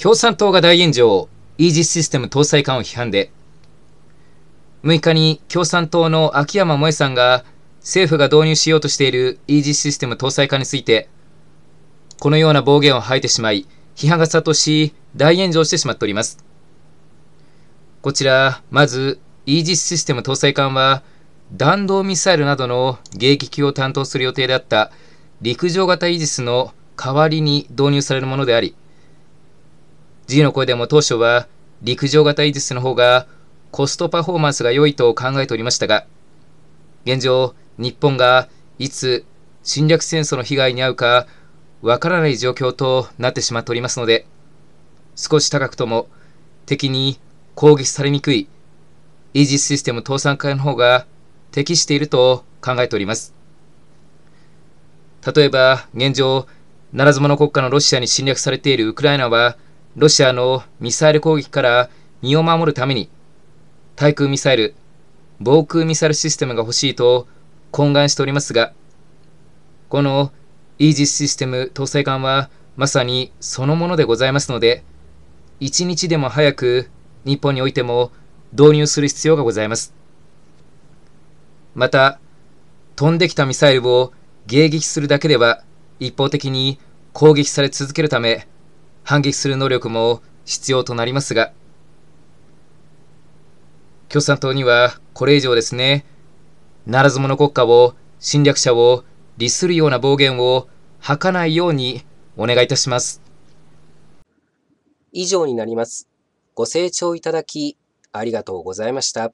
共産党が大炎上、イージスシステム搭載艦を批判で、6日に共産党の秋山萌さんが政府が導入しようとしているイージスシステム搭載艦について、このような暴言を吐いてしまい、批判が殺到し、大炎上してしまっております。こちら、まず、イージスシステム搭載艦は、弾道ミサイルなどの迎撃を担当する予定であった陸上型イージスの代わりに導入されるものであり、G の声でも当初は陸上型イージスの方がコストパフォーマンスが良いと考えておりましたが、現状、日本がいつ侵略戦争の被害に遭うかわからない状況となってしまっておりますので、少し高くとも敵に攻撃されにくいイージスシステム倒産化の方が適していると考えております。例えば、現状、ならず者国家のロシアに侵略されているウクライナは、ロシアのミサイル攻撃から身を守るために、対空ミサイル、防空ミサイルシステムが欲しいと懇願しておりますが、このイージスシステム搭載艦はまさにそのものでございますので、一日でも早く日本においても導入する必要がございます。また、飛んできたミサイルを迎撃するだけでは一方的に攻撃され続けるため、反撃する能力も必要となりますが、共産党にはこれ以上ですね、ならず者国家を、侵略者を利するような暴言を吐かないようにお願いいたします。以上になります。ご清聴いただき、ありがとうございました。